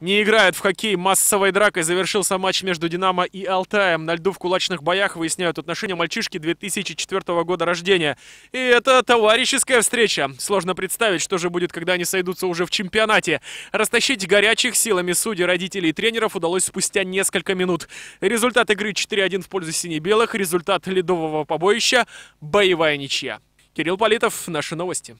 не играют в хоккей. Массовой дракой завершился матч между «Динамо» и «Алтаем». На льду в кулачных боях выясняют отношения мальчишки 2004 года рождения. И это товарищеская встреча. Сложно представить, что же будет, когда они сойдутся уже в чемпионате. Растащить горячих силами судей, родителей и тренеров удалось спустя несколько минут. Результат игры 4-1 в пользу сине-белых, результат ледового побоища – боевая ничья. Кирилл Политов, наши новости.